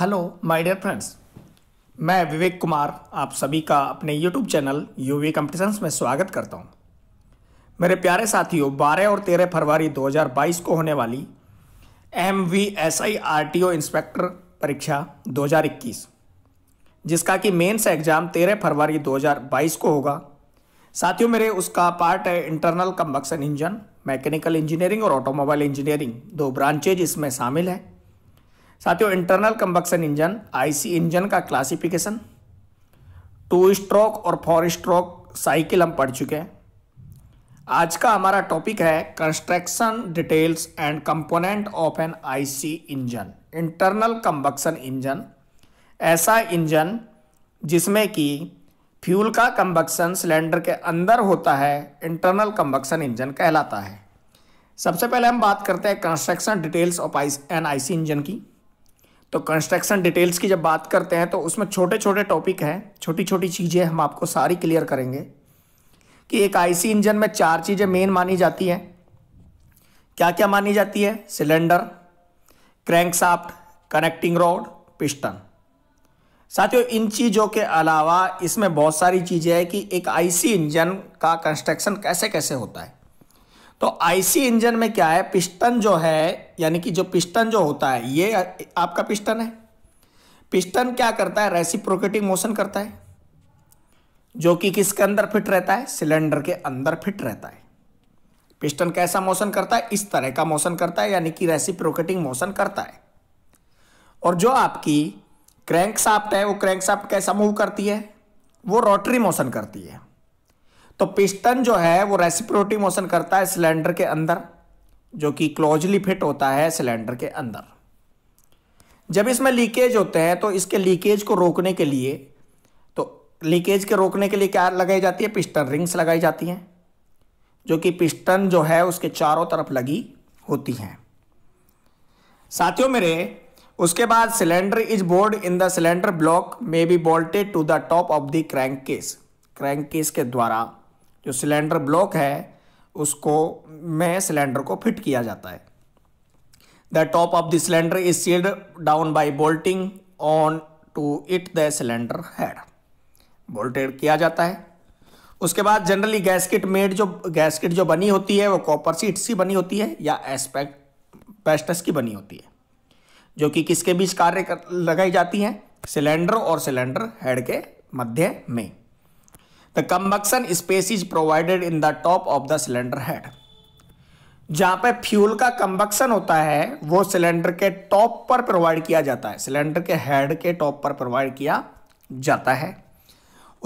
Hello my dear friends मैं विवेक कुमार आप सभी का अपने यूट्यूब चैनल यूवी कॉम्पिटिशन्स में स्वागत करता हूं मेरे प्यारे साथियों 12 और 13 फरवरी 2022 को होने वाली M V S I R T O inspector परीक्षा 2021 जिसका कि मेंस एग्ज़ाम 13 फरवरी 2022 को होगा साथियों मेरे उसका पार्ट है internal combustion engine mechanical engineering और ऑटोमोबाइल इंजीनियरिंग दो ब्रांचेज इसमें शामिल हैं साथियों internal combustion engine IC engine का क्लासिफिकेशन टू स्ट्रोक और फोर स्ट्रोक साइकिल हम पढ़ चुके हैं आज का हमारा टॉपिक है construction details and component of an IC engine internal combustion engine ऐसा इंजन जिसमें कि फ्यूल का कंबक्शन सिलेंडर के अंदर होता है इंटरनल कंबक्शन इंजन कहलाता है सबसे पहले हम बात करते हैं construction details of I an IC engine की तो कंस्ट्रक्शन डिटेल्स की जब बात करते हैं तो उसमें छोटे छोटे टॉपिक हैं छोटी छोटी चीज़ें हम आपको सारी क्लियर करेंगे कि एक आईसी इंजन में चार चीज़ें मेन मानी जाती हैं क्या क्या मानी जाती है cylinder shaft connecting rod piston साथियों इन चीज़ों के अलावा इसमें बहुत सारी चीज़ें हैं कि एक आईसी इंजन का कंस्ट्रक्शन कैसे कैसे होता है तो आईसी इंजन में क्या है पिस्टन जो है यानी कि जो पिस्टन जो होता है ये आपका पिस्टन है पिस्टन क्या करता है रेसिप्रोकेटिंग मोशन करता है जो कि किसके अंदर फिट रहता है सिलेंडर के अंदर फिट रहता है पिस्टन कैसा मोशन करता है इस तरह का मोशन करता है यानी कि रेसिप्रोकेटिंग मोशन करता है और जो आपकी क्रैंक साफ्ट है वो साफ्ट कैसा मूव करती है वो रोटरी मोशन करती है तो पिस्टन जो है वो रेसिप्रोटी मोशन करता है सिलेंडर के अंदर जो कि क्लोजली फिट होता है सिलेंडर के अंदर जब इसमें लीकेज होते हैं तो इसके लीकेज को रोकने के लिए तो लीकेज के रोकने के लिए क्या लगाई जाती है पिस्टन रिंग्स लगाई जाती हैं जो कि पिस्टन जो है उसके चारों तरफ लगी होती हैं साथियों मेरे उसके बाद cylinder is bored in the cylinder block may be bolted to the top of the crank case crankcase के द्वारा जो सिलेंडर ब्लॉक है उसको में सिलेंडर को फिट किया जाता है the top of the cylinder is sealed down by bolting onto it the cylinder head bolted किया जाता है उसके बाद जनरली गैसकिट मेड जो गैसकिट जो बनी होती है वो कॉपर सीट सी बनी होती है या एस्पेक्ट पेस्टस की बनी होती है जो कि किसके बीच कार्य कर लगाई जाती हैं सिलेंडर और सिलेंडर हेड के मध्य में the combustion space is provided in the top of the cylinder head जहाँ पे फ्यूल का कम्बक्सन होता है वो सिलेंडर के टॉप पर प्रोवाइड किया जाता है सिलेंडर के हेड के टॉप पर प्रोवाइड किया जाता है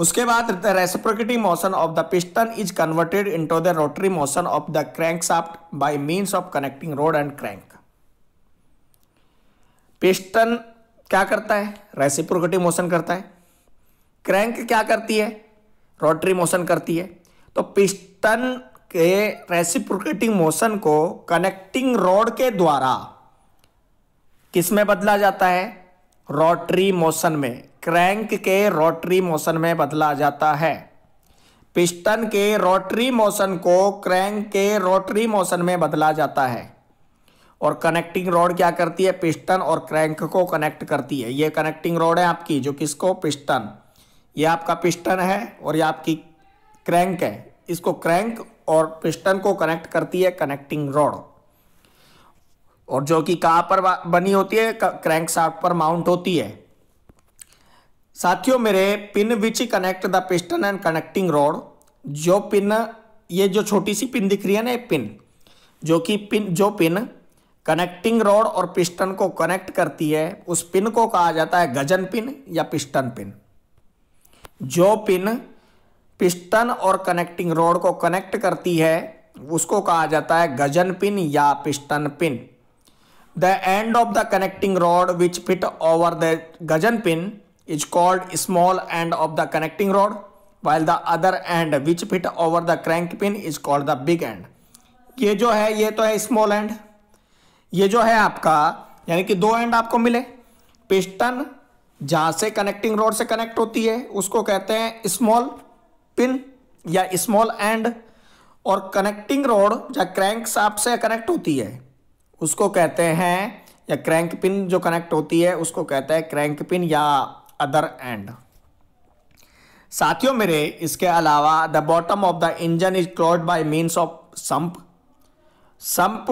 उसके बाद the motion of the piston is converted into the rotary motion of the shaft by means of connecting rod and crank piston क्या करता है रेसिप्रोकेटिव मोशन करता है क्रैंक क्या करती है रोटरी मोशन करती है तो पिस्टन के रेसिप्रोकेटिंग मोशन को कनेक्टिंग रोड के द्वारा किस में बदला जाता है रोटरी मोशन में क्रैंक के रोटरी मोशन में बदला जाता है पिस्टन के रोटरी मोशन को क्रैंक के रोटरी मोशन में बदला जाता है और कनेक्टिंग रोड क्या करती है पिस्टन और क्रैंक को कनेक्ट करती है ये कनेक्टिंग रोड है आपकी जो किसको पिस्टन ये आपका पिस्टन है और ये आपकी क्रैंक है इसको क्रैंक और पिस्टन को कनेक्ट करती है कनेक्टिंग रॉड और जो कि कहाँ पर बनी होती है क्रैंक साफ पर माउंट होती है साथियों मेरे pin which connect the piston and connecting rod जो पिन ये जो छोटी सी पिन दिख रही है ना ये पिन जो कि पिन जो पिन कनेक्टिंग रॉड और पिस्टन को कनेक्ट करती है उस पिन को कहा जाता है गजन पिन या पिस्टन पिन जो पिन पिस्टन और कनेक्टिंग रोड को कनेक्ट करती है उसको कहा जाता है गजन पिन या piston pin the end of the connecting rod which fit over the gudgeon pin is called small end of the connecting rod while the other end which fit over the crank pin is called the big end ये जो है ये तो है small and ये जो है आपका यानी कि दो एंड आपको मिले पिस्टन जहां से कनेक्टिंग रोड से कनेक्ट होती है उसको कहते हैं स्मॉल पिन या स्मॉल एंड और कनेक्टिंग रोड या क्रैंक साफ से कनेक्ट होती है उसको कहते हैं या क्रैंक पिन जो कनेक्ट होती है उसको कहते हैं क्रैंक पिन या अदर एंड साथियों मेरे इसके अलावा the bottom of the engine is close by means of sump sump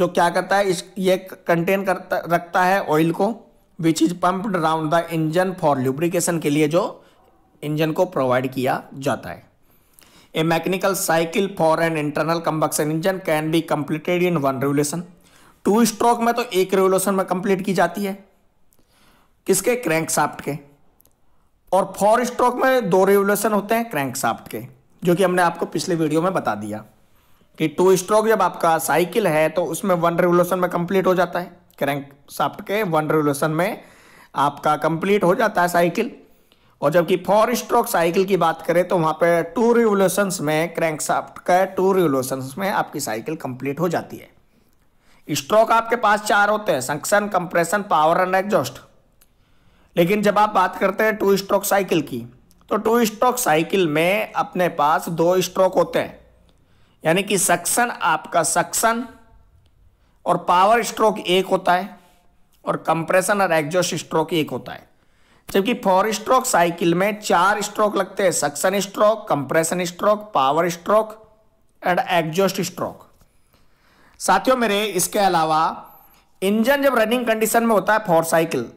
जो क्या करता है इस ये कंटेन करता रखता है ऑयल को which is pumped round the engine for lubrication के लिए जो इंजन को प्रोवाइड किया जाता है a mechanical cycle for an internal combustion engine can be completed in one revolution two stroke में तो एक रेवल्यूशन में कंप्लीट की जाती है किसके क्रैंक साफ्ट के और फोर स्ट्रोक में दो रेवल्यूशन होते हैं क्रैंक साफ्ट के जो कि हमने आपको पिछले वीडियो में बता दिया कि टू स्ट्रोक जब आपका साइकिल है तो उसमें वन रेवल्यूशन में कंप्लीट हो जाता है क्रैंक साफ्ट के वन रेवल्यूशन में आपका कंप्लीट हो जाता है साइकिल और जबकि फोर स्ट्रोक साइकिल की बात करें तो वहाँ पे टू रिवोल्यूशंस में क्रैंक साफ्ट के टू रिवोल्यूशंस में आपकी साइकिल कंप्लीट हो जाती है स्ट्रोक आपके पास चार होते हैं suction compression power and exhaust लेकिन जब आप बात करते हैं टू स्ट्रोक साइकिल की तो टू स्ट्रोक साइकिल में अपने पास दो स्ट्रोक होते हैं यानी कि सक्शन आपका सक्शन और पावर स्ट्रोक एक होता है और कंप्रेशन और एग्जॉस्ट स्ट्रोक एक होता है जबकि फोर स्ट्रोक साइकिल में चार स्ट्रोक लगते हैं suction stroke compression stroke power stroke and exhaust stroke साथियों मेरे इसके अलावा इंजन जब रनिंग कंडीशन में होता है फोर साइकिल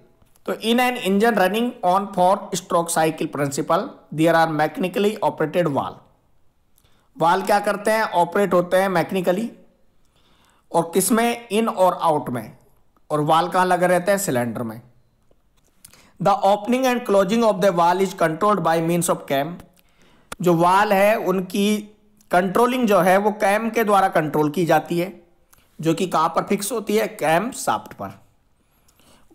तो in an engine running on four stroke cycle principle there are mechanically operated valve valve क्या करते हैं ऑपरेट होते हैं मैकेनिकली और किस में इन और आउट में और वाल कहां लगे रहते हैं सिलेंडर में the opening and closing of the valve is controlled by means of cam जो वाल है उनकी कंट्रोलिंग जो है वो कैम के द्वारा कंट्रोल की जाती है जो कि कहां पर फिक्स होती है कैम साफ्ट पर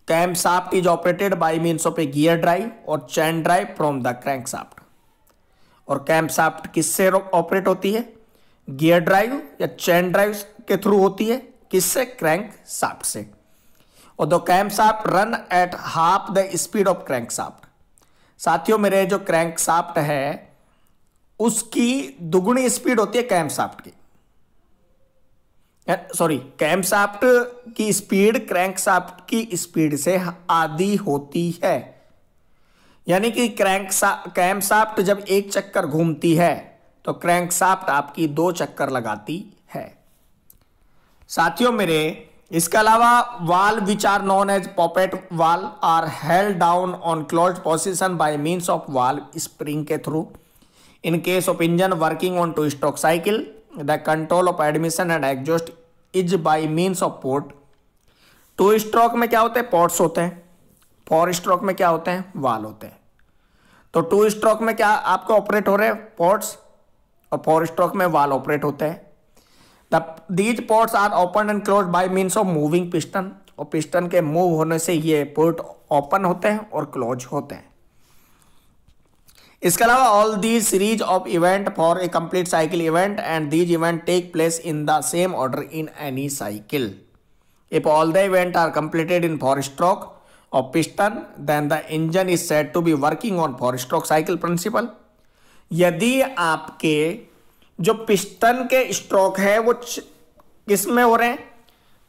camshaft is operated by means of a gear drive और chain drive from the crank soft और कैम साफ्ट किससे ऑपरेट होती है गियर ड्राइव या चैन ड्राइव के थ्रू होती है किससे क्रैंक साफ्ट से और the camshaft run at half the speed of crankshaft साथियों मेरे जो क्रैंक साफ्ट है उसकी दुगुनी स्पीड होती है कैम साफ्ट की सॉरी कैम साफ्ट की स्पीड क्रैंक साफ्ट की स्पीड से आधी होती है यानी कि क्रैंक कैम साफ्ट जब एक चक्कर घूमती है तो क्रैंकशाफ्ट आपकी दो चक्कर लगाती है साथियों मेरे इसके अलावा valve which are known as poppet valve are held down on close position by means of valve spring के through in case of engine working on two stroke cycle the control of admission and exhaust is by means of port two stroke में क्या होते हैं ports होते हैं four stroke में क्या होते हैं वाल होते हैं तो टू स्ट्रोक में क्या आपके ऑपरेट हो रहे हैं पोर्ट्स और फोर स्ट्रोक में वाल ऑपरेट होते हैं the these ports are open and close by means of moving piston और पिस्टन के मूव होने से ये पोर्ट ओपन होते हैं और क्लोज होते हैं इसके अलावा all these series of event for a complete cycle event and these event take place in the same order in any cycle if all the event are completed in four stroke of piston then the engine is set to be working on four stroke cycle principle यदि आपके जो piston के stroke है वो किस में हो रहे हैं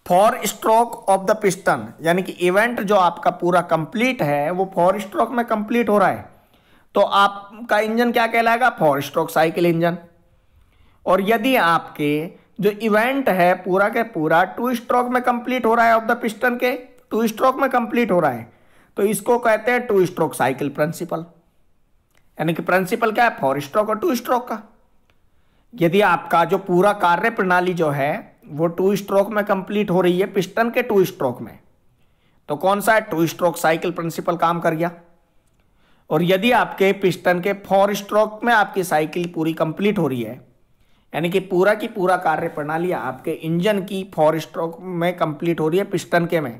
four stroke of the piston यानी कि इवेंट जो आपका पूरा कंप्लीट है वो फॉर स्ट्रोक में कंप्लीट हो रहा है तो आपका इंजन क्या कहलाएगा फॉर स्ट्रोक साइकिल इंजन और यदि आपके जो इवेंट है पूरा के पूरा टू स्ट्रोक में कंप्लीट हो रहा है ऑफ द पिस्टन के टू स्ट्रोक में कंप्लीट हो रहा है तो इसको कहते हैं टू स्ट्रोक साइकिल प्रिंसिपल यानी कि प्रिंसिपल क्या है फॉर स्ट्रोक और टू स्ट्रोक का यदि आपका जो पूरा कार्य प्रणाली जो है वो टू स्ट्रोक में कंप्लीट हो रही है पिस्टन के टू स्ट्रोक में तो कौन सा है टू स्ट्रोक साइकिल प्रिंसिपल काम कर गया और यदि आपके पिस्टन के फोर स्ट्रोक में आपकी साइकिल पूरी कंप्लीट हो रही है यानी कि पूरा की पूरा कार्य प्रणाली आपके इंजन की फोर स्ट्रोक में कंप्लीट हो रही है पिस्टन के में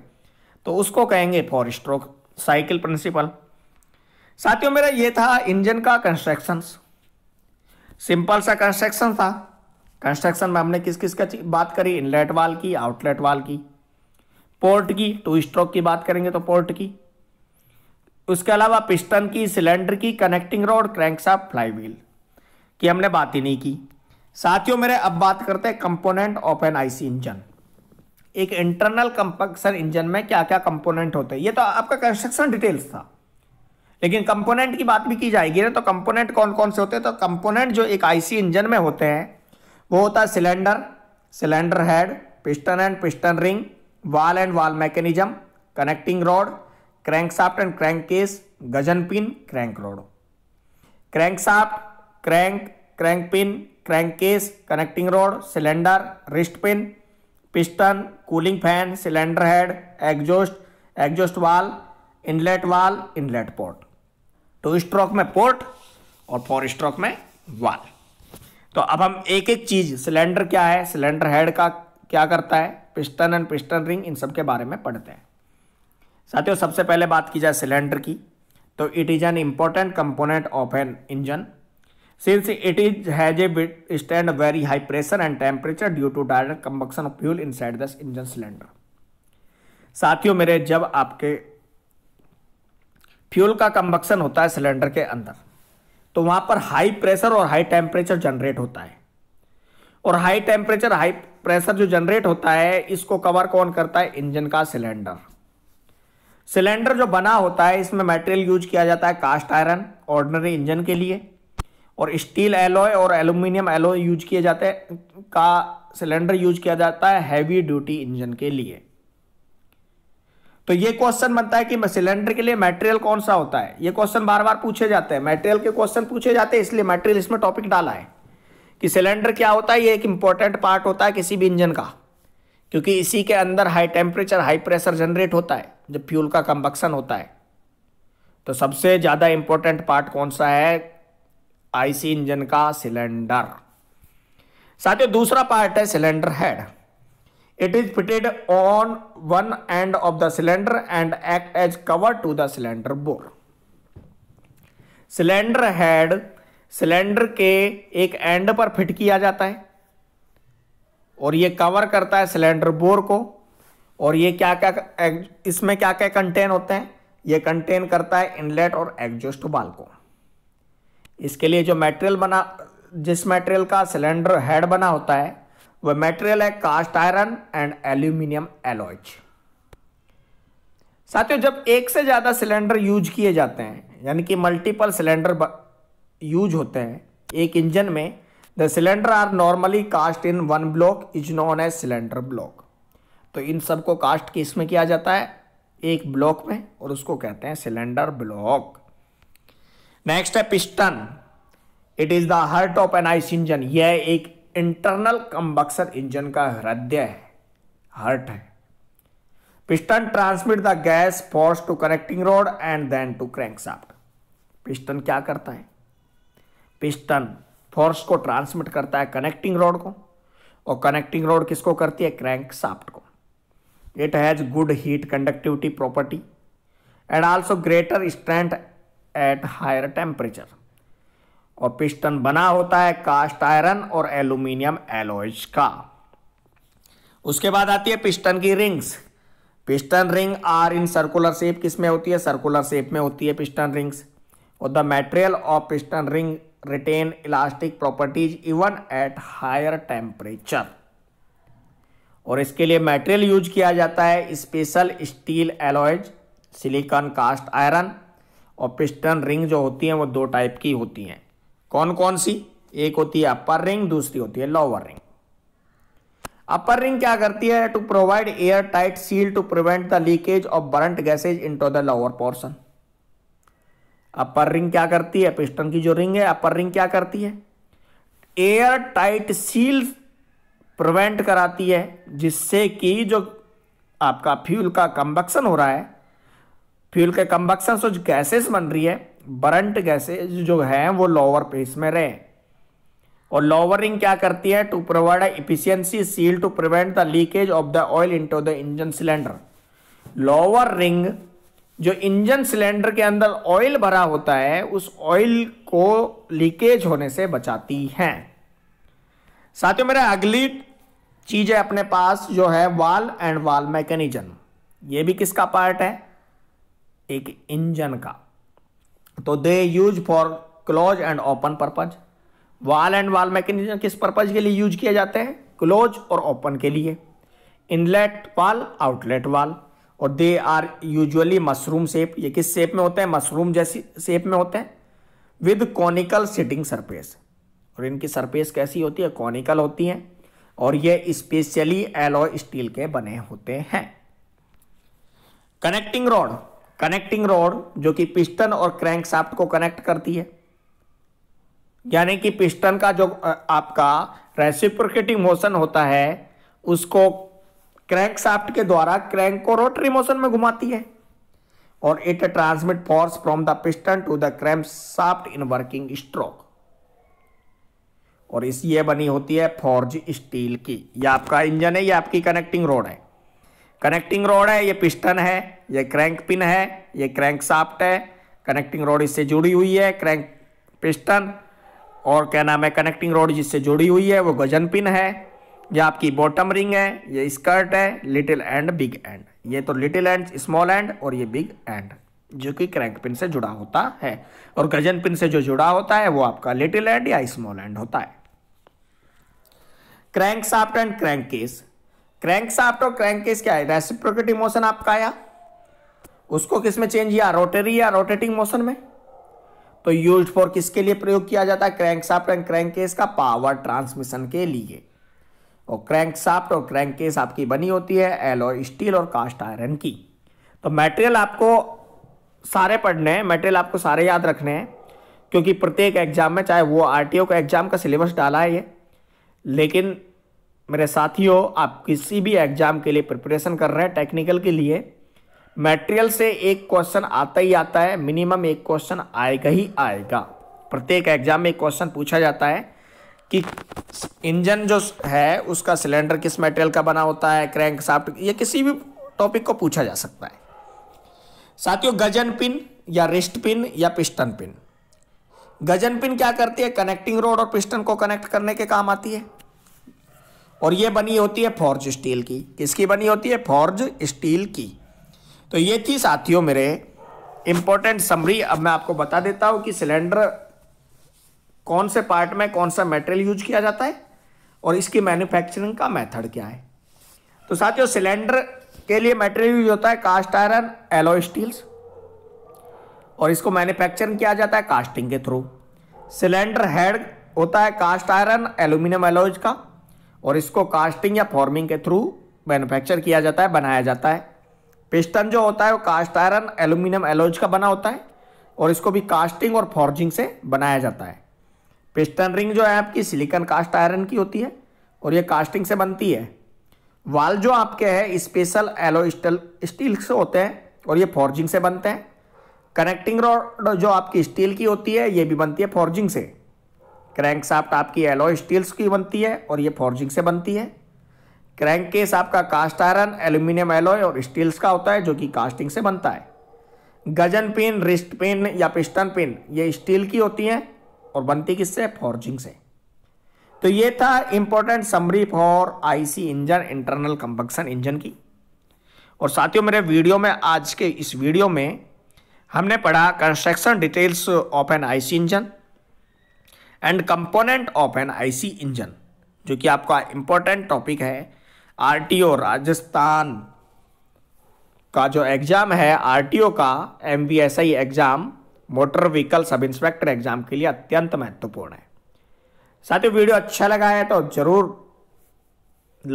तो उसको कहेंगे फोर स्ट्रोक साइकिल प्रिंसिपल साथियों मेरा ये था इंजन का कंस्ट्रक्शंस सिंपल सा कंस्ट्रक्शन था कंस्ट्रक्शन में हमने किस किस का बात करी इनलेट वाल की आउटलेट वाल की पोर्ट की टू स्ट्रोक की बात करेंगे तो पोर्ट की उसके अलावा पिस्टन की सिलेंडर की कनेक्टिंग रोड फ्लाई व्हील की हमने बात ही नहीं की साथियों मेरे अब बात करते हैं component of an IC engine एक इंटरनल कंपक्शन इंजन में क्या क्या कंपोनेंट होते हैं ये तो आपका कंस्ट्रक्शन डिटेल्स था लेकिन कंपोनेंट की बात भी की जाएगी ना तो कंपोनेंट कौन कौन से होते हैं तो कंपोनेंट जो एक आईसी इंजन में होते हैं वो होता है cylinder cylinder head piston and piston ring valve and valve mechanism connecting rod crank soft and crank crankcase gudgeon pin crank rod shaft crank crank pin crankcase connecting rod cylinder wrist pin piston cooling fan cylinder head exhaust exhaust valve inlet valve inlet port two stroke में port और four stroke में valve तो अब हम एक एक चीज cylinder क्या है सिलेंडर हेड का क्या करता है पिस्टन एंड पिस्टन रिंग इन सब के बारे में पढ़ते हैं साथियों सबसे पहले बात की जाए सिलेंडर की तो it is an important component of an engine since it is has a stand very high pressure and temperature due to direct combustion of fuel inside this engine cylinder साथियों मेरे जब आपके फ्यूल का combustion होता है cylinder के अंदर तो वहाँ पर हाई प्रेशर और हाई टेम्परेचर जनरेट होता है और हाई टेम्परेचर हाई प्रेशर जो जनरेट होता है इसको कवर कौन करता है इंजन का सिलेंडर सिलेंडर जो बना होता है इसमें मटेरियल यूज किया जाता है कास्ट आयरन ऑर्डनरी इंजन के लिए और स्टील एलोय और एल्यूमिनियम एलोय यूज किए जाते हैं का सिलेंडर यूज किया जाता है हैवी ड्यूटी इंजन के लिए तो ये क्वेश्चन बनता है कि सिलेंडर के लिए मटेरियल कौन सा होता है ये क्वेश्चन बार बार पूछे जाते हैं मटेरियल के क्वेश्चन पूछे जाते हैं इसलिए मटेरियल इसमें टॉपिक डाला है कि सिलेंडर क्या होता है ये एक इंपॉर्टेंट पार्ट होता है किसी भी इंजन का क्योंकि इसी के अंदर high temperature high pressure generate होता है जब फ्यूल का कंबक्शन होता है तो सबसे ज़्यादा इंपॉर्टेंट पार्ट कौन सा है आईसी इंजन का सिलेंडर साथियों दूसरा पार्ट है cylinder head It is fitted on one end of the cylinder and act as cover to the cylinder bore. Cylinder head cylinder के एक एंड पर फिट किया जाता है और ये कवर करता है सिलेंडर बोर को और ये क्या क्या इसमें क्या क्या कंटेन होते हैं ये कंटेन करता है इनलेट और एग्जॉस्ट बाल को इसके लिए जो मटेरियल बना जिस मटेरियल का सिलेंडर हेड बना होता है वह मटेरियल है cast iron and aluminium alloys साथियों जब एक से ज़्यादा सिलेंडर यूज किए जाते हैं यानी कि मल्टीपल सिलेंडर यूज होते हैं एक इंजन में the cylinder are normally cast in one block is known as cylinder block तो इन सबको कास्ट किस में किया जाता है एक ब्लॉक में और उसको कहते हैं सिलेंडर ब्लॉक नेक्स्ट है piston it is the heart of an IC engine यह एक इंटरनल कंबक्शन इंजन का हृदय है हर्ट है piston transmit the gas force to connecting rod and then to crankshaft piston क्या करता है पिस्टन फोर्स को ट्रांसमिट करता है कनेक्टिंग रोड को और कनेक्टिंग रोड किसको करती है क्रैंक साफ्ट को it has good heat conductivity property and also greater strength at higher temperature और पिस्टन बना होता है कास्ट आयरन और एल्यूमिनियम एलोइज का उसके बाद आती है पिस्टन की rings piston ring are in circular shape किस में होती है सर्कुलर शेप में होती है पिस्टन रिंग्स और the material of piston ring retain elastic properties even at higher temperature और इसके लिए मेटेरियल यूज किया जाता है special steel alloys silicon cast iron और पिस्टन रिंग जो होती हैं वो दो टाइप की होती हैं कौन कौन सी एक होती है अपर रिंग दूसरी होती है लोअर रिंग अपर रिंग क्या करती है to provide air tight seal to prevent the leakage of burnt gases into the lower portion upper ring क्या करती है पिस्टन की जो रिंग है अपर रिंग क्या करती है एयर टाइट सील प्रिवेंट कराती है जिससे कि जो आपका फ्यूल का कंबक्शन हो रहा है फ्यूल के कंबक्शन से जो गैसेस बन रही है बरंट गैसेज जो है वो लोअर पेस में रहे और लोअरिंग क्या करती है to provide efficiency seal to prevent the leakage of the oil into the engine cylinder lower ring जो इंजन सिलेंडर के अंदर ऑयल भरा होता है उस ऑयल को लीकेज होने से बचाती हैं साथियों मेरा अगली चीज़ है अपने पास जो है वाल एंड वाल मैकेनिज्म ये भी किसका पार्ट है एक इंजन का तो they use for close and open purpose valve and valve mechanism किस पर्पज के लिए यूज किया जाते हैं क्लोज और ओपन के लिए इनलेट वाल आउटलेट वाल और they are usually mushroom shape ये किस शेप में होते हैं मशरूम जैसी शेप में होते हैं विद कॉनिकल सिटिंग सरफेस और इनकी सरफेस कैसी होती है कॉनिकल होती हैं और ये स्पेशली एलो स्टील के बने होते हैं कनेक्टिंग रॉड कनेक्टिंग रोड जो कि पिस्टन और क्रैंक साफ्ट को कनेक्ट करती है यानी कि पिस्टन का जो आपका रेसिप्रोकेटिंग मोशन होता है उसको क्रैंक साफ्ट के द्वारा क्रैंक को रोटरी मोशन में घुमाती है और it transmit force from the piston to the crank shaft in working stroke और इस ये बनी होती है फॉर्ज स्टील की यह आपका इंजन है यह आपकी कनेक्टिंग रोड है कनेक्टिंग रोड है ये पिस्टन है ये क्रैंक पिन है ये क्रैंक साफ्ट है कनेक्टिंग रोड इससे जुड़ी हुई है क्रैंक पिस्टन और क्या नाम है कनेक्टिंग रोड जिससे जुड़ी हुई है वो गजन पिन है ये आपकी बॉटम रिंग है ये स्कर्ट है लिटिल एंड बिग एंड ये तो लिटिल एंड स्मॉल एंड और ये बिग एंड जो कि क्रैंक पिन से जुड़ा होता है और गजन पिन से जो जुड़ा होता है वो आपका लिटिल एंड या स्मॉल एंड होता है crank soft and crank case crank soft और क्रैंक केस क्या है रेसिप्रोकेटिव मोशन आपका आया उसको किसमें चेंज किया रोटरी या रोटेटिंग मोशन में तो यूज फॉर किसके लिए प्रयोग किया जाता है crank soft and crank case का पावर ट्रांसमिशन के लिए और साफ्ट और क्रैंक केस आपकी बनी होती है एल और स्टील और कास्ट आयरन की तो मेटेरियल आपको सारे पढ़ने हैं मेटेरियल आपको सारे याद रखने हैं क्योंकि प्रत्येक एग्जाम में चाहे वो आरटीओ का एग्जाम का सिलेबस डाला है ये लेकिन मेरे साथियों आप किसी भी एग्ज़ाम के लिए प्रिपरेशन कर रहे हैं टेक्निकल के लिए मेटेरियल से एक क्वेश्चन आता ही आता है मिनिमम एक क्वेश्चन आएगा ही आएगा प्रत्येक एग्ज़ाम में एक क्वेश्चन पूछा जाता है कि इंजन जो है उसका सिलेंडर किस मटेरियल का बना होता है क्रैंक साफ्ट या किसी भी टॉपिक को पूछा जा सकता है साथियों गजन पिन या रिस्ट पिन या पिस्टन पिन गजन पिन क्या करती है कनेक्टिंग रोड और पिस्टन को कनेक्ट करने के काम आती है और ये बनी होती है फॉर्ज स्टील की किसकी बनी होती है फॉर्ज स्टील की तो ये थी साथियों मेरे इम्पोर्टेंट समरी अब मैं आपको बता देता हूँ कि सिलेंडर कौन से पार्ट में कौन सा मटेरियल यूज किया जाता है और इसकी मैन्युफैक्चरिंग का मेथड क्या है तो साथियों सिलेंडर के लिए मटेरियल यूज होता है कास्ट आयरन एलो स्टील्स और इसको मैन्युफैक्चरिंग किया जाता है कास्टिंग के थ्रू सिलेंडर हेड होता है कास्ट आयरन एल्यूमिनियम एलोइज का और इसको कास्टिंग या फॉर्मिंग के थ्रू मैन्युफैक्चर किया जाता है बनाया जाता है पिस्टन जो होता है वो कास्ट आयरन एल्यूमिनियम एलोज का बना होता है और इसको भी कास्टिंग और फॉर्जिंग से बनाया जाता है पिस्टन रिंग जो है आपकी सिलिकन कास्ट आयरन की होती है और ये कास्टिंग से बनती है वाल जो आपके है स्पेशल एलो स्टील से होते हैं और ये फॉर्जिंग से बनते हैं कनेक्टिंग रॉड जो आपकी स्टील की होती है ये भी बनती है फॉर्जिंग से क्रैंक साफ्ट आपकी एलोय स्टील्स की बनती है और ये फॉर्जिंग से बनती है क्रैंक केस आपका कास्ट आयरन एल्यूमिनियम एलोय और स्टील्स का होता है जो कि कास्टिंग से बनता है गजन पिन रिस्ट पिन या पिस्टन पिन ये स्टील की होती हैं और बनती किससे फॉर्जिंग से तो ये था important summary for IC engine internal combustion engine की और साथियों मेरे वीडियो में आज के इस वीडियो में हमने पढ़ा construction details of an IC engine and component of an IC engine जो कि आपका इम्पोर्टेंट टॉपिक है आरटीओ राजस्थान का जो एग्ज़ाम है आरटीओ का MVSI exam motor vehicle sub inspector exam के लिए अत्यंत महत्वपूर्ण है साथ ही वीडियो अच्छा लगा है तो ज़रूर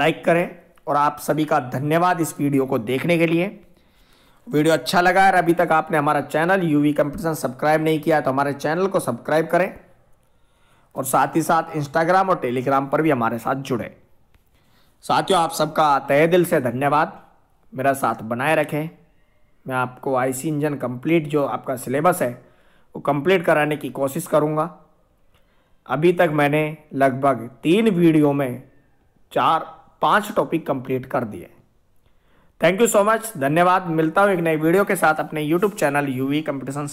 लाइक करें और आप सभी का धन्यवाद इस वीडियो को देखने के लिए वीडियो अच्छा लगा है अभी तक आपने हमारा चैनल यूवी कंपटीशन सब्सक्राइब नहीं किया तो हमारे चैनल को सब्सक्राइब करें और साथ ही साथ इंस्टाग्राम और टेलीग्राम पर भी हमारे साथ जुड़े साथियों आप सबका तय दिल से धन्यवाद मेरा साथ बनाए रखें मैं आपको आईसी इंजन कंप्लीट जो आपका सिलेबस है वो कंप्लीट कराने की कोशिश करूँगा अभी तक मैंने लगभग तीन वीडियो में चार पांच टॉपिक कंप्लीट कर दिए थैंक यू सो मच धन्यवाद मिलता हूँ एक नई वीडियो के साथ अपने यूट्यूब चैनल वी कंपटीशन